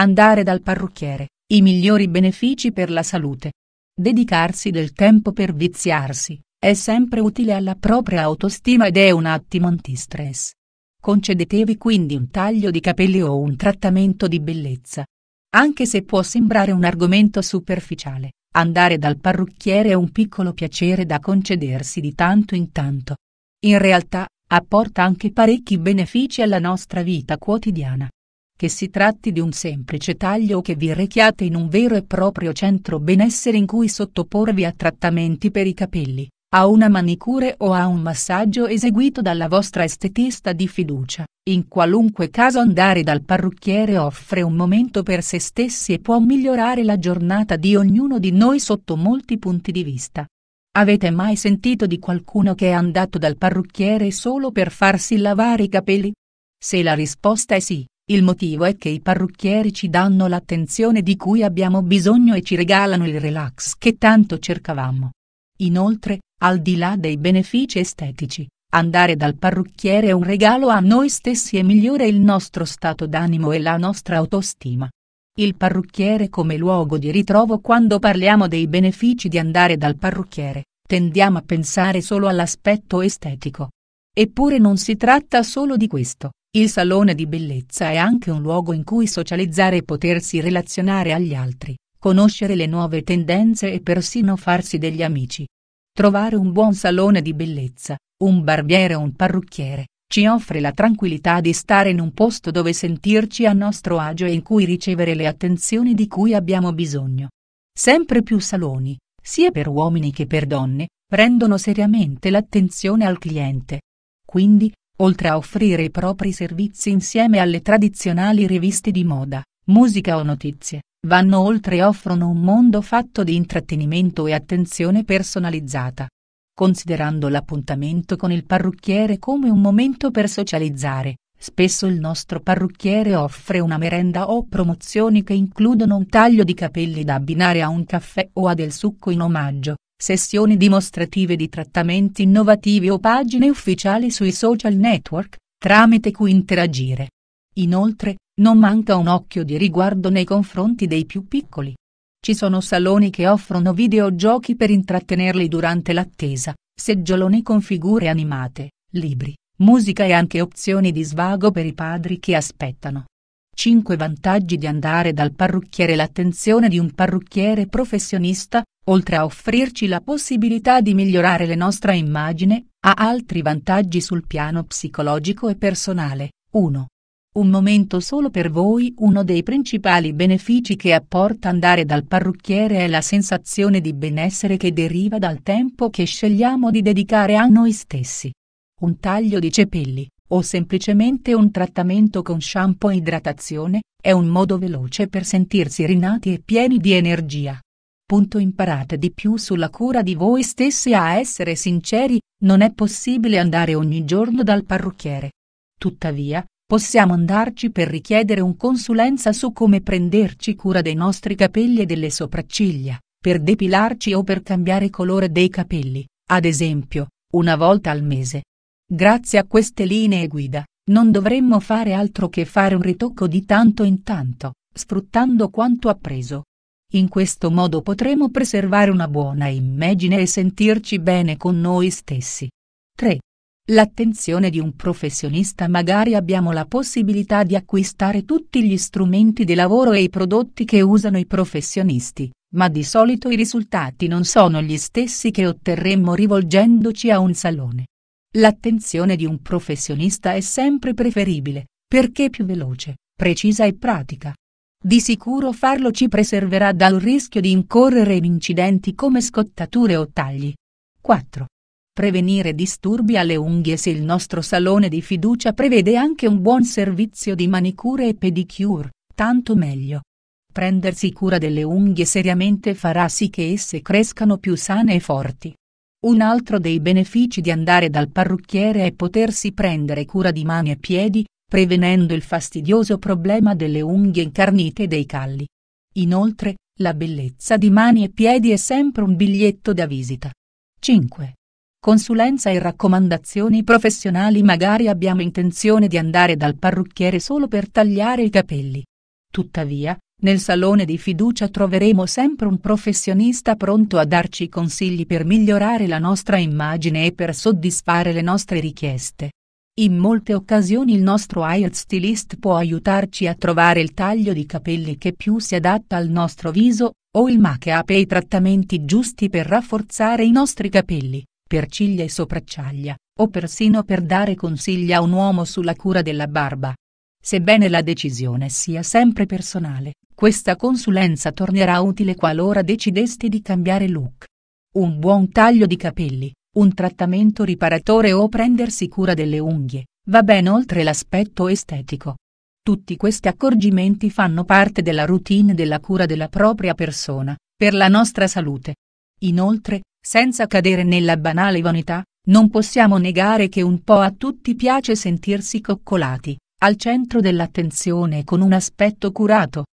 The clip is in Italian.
andare dal parrucchiere, i migliori benefici per la salute. Dedicarsi del tempo per viziarsi, è sempre utile alla propria autostima ed è un attimo antistress. Concedetevi quindi un taglio di capelli o un trattamento di bellezza. Anche se può sembrare un argomento superficiale, andare dal parrucchiere è un piccolo piacere da concedersi di tanto in tanto. In realtà, apporta anche parecchi benefici alla nostra vita quotidiana che si tratti di un semplice taglio o che vi rechiate in un vero e proprio centro benessere in cui sottoporvi a trattamenti per i capelli, a una manicure o a un massaggio eseguito dalla vostra estetista di fiducia. In qualunque caso andare dal parrucchiere offre un momento per se stessi e può migliorare la giornata di ognuno di noi sotto molti punti di vista. Avete mai sentito di qualcuno che è andato dal parrucchiere solo per farsi lavare i capelli? Se la risposta è sì, il motivo è che i parrucchieri ci danno l'attenzione di cui abbiamo bisogno e ci regalano il relax che tanto cercavamo. Inoltre, al di là dei benefici estetici, andare dal parrucchiere è un regalo a noi stessi e migliora il nostro stato d'animo e la nostra autostima. Il parrucchiere come luogo di ritrovo Quando parliamo dei benefici di andare dal parrucchiere, tendiamo a pensare solo all'aspetto estetico. Eppure non si tratta solo di questo. Il salone di bellezza è anche un luogo in cui socializzare e potersi relazionare agli altri, conoscere le nuove tendenze e persino farsi degli amici. Trovare un buon salone di bellezza, un barbiere o un parrucchiere, ci offre la tranquillità di stare in un posto dove sentirci a nostro agio e in cui ricevere le attenzioni di cui abbiamo bisogno. Sempre più saloni, sia per uomini che per donne, prendono seriamente l'attenzione al cliente. Quindi, oltre a offrire i propri servizi insieme alle tradizionali riviste di moda, musica o notizie, vanno oltre e offrono un mondo fatto di intrattenimento e attenzione personalizzata. Considerando l'appuntamento con il parrucchiere come un momento per socializzare, spesso il nostro parrucchiere offre una merenda o promozioni che includono un taglio di capelli da abbinare a un caffè o a del succo in omaggio, sessioni dimostrative di trattamenti innovativi o pagine ufficiali sui social network, tramite cui interagire. Inoltre, non manca un occhio di riguardo nei confronti dei più piccoli. Ci sono saloni che offrono videogiochi per intrattenerli durante l'attesa, seggioloni con figure animate, libri, musica e anche opzioni di svago per i padri che aspettano. 5 vantaggi di andare dal parrucchiere L'attenzione di un parrucchiere professionista, oltre a offrirci la possibilità di migliorare la nostra immagine, ha altri vantaggi sul piano psicologico e personale. 1. Un momento solo per voi Uno dei principali benefici che apporta andare dal parrucchiere è la sensazione di benessere che deriva dal tempo che scegliamo di dedicare a noi stessi. Un taglio di cepelli, o semplicemente un trattamento con shampoo e idratazione, è un modo veloce per sentirsi rinati e pieni di energia. Punto imparate di più sulla cura di voi stessi a essere sinceri, non è possibile andare ogni giorno dal parrucchiere. Tuttavia, possiamo andarci per richiedere un consulenza su come prenderci cura dei nostri capelli e delle sopracciglia, per depilarci o per cambiare colore dei capelli, ad esempio, una volta al mese. Grazie a queste linee guida, non dovremmo fare altro che fare un ritocco di tanto in tanto, sfruttando quanto appreso, in questo modo potremo preservare una buona immagine e sentirci bene con noi stessi. 3. L'attenzione di un professionista magari abbiamo la possibilità di acquistare tutti gli strumenti di lavoro e i prodotti che usano i professionisti, ma di solito i risultati non sono gli stessi che otterremmo rivolgendoci a un salone. L'attenzione di un professionista è sempre preferibile, perché più veloce, precisa e pratica. Di sicuro farlo ci preserverà dal rischio di incorrere in incidenti come scottature o tagli. 4. Prevenire disturbi alle unghie se il nostro salone di fiducia prevede anche un buon servizio di manicure e pedicure, tanto meglio. Prendersi cura delle unghie seriamente farà sì che esse crescano più sane e forti. Un altro dei benefici di andare dal parrucchiere è potersi prendere cura di mani e piedi, prevenendo il fastidioso problema delle unghie incarnite e dei calli. Inoltre, la bellezza di mani e piedi è sempre un biglietto da visita. 5. Consulenza e raccomandazioni professionali Magari abbiamo intenzione di andare dal parrucchiere solo per tagliare i capelli. Tuttavia, nel salone di fiducia troveremo sempre un professionista pronto a darci consigli per migliorare la nostra immagine e per soddisfare le nostre richieste. In molte occasioni il nostro hair stylist può aiutarci a trovare il taglio di capelli che più si adatta al nostro viso, o il make-up e i trattamenti giusti per rafforzare i nostri capelli, per ciglia e sopracciglia, o persino per dare consigli a un uomo sulla cura della barba. Sebbene la decisione sia sempre personale, questa consulenza tornerà utile qualora decideste di cambiare look. Un buon taglio di capelli, un trattamento riparatore o prendersi cura delle unghie, va ben oltre l'aspetto estetico. Tutti questi accorgimenti fanno parte della routine della cura della propria persona, per la nostra salute. Inoltre, senza cadere nella banale vanità, non possiamo negare che un po' a tutti piace sentirsi coccolati, al centro dell'attenzione e con un aspetto curato.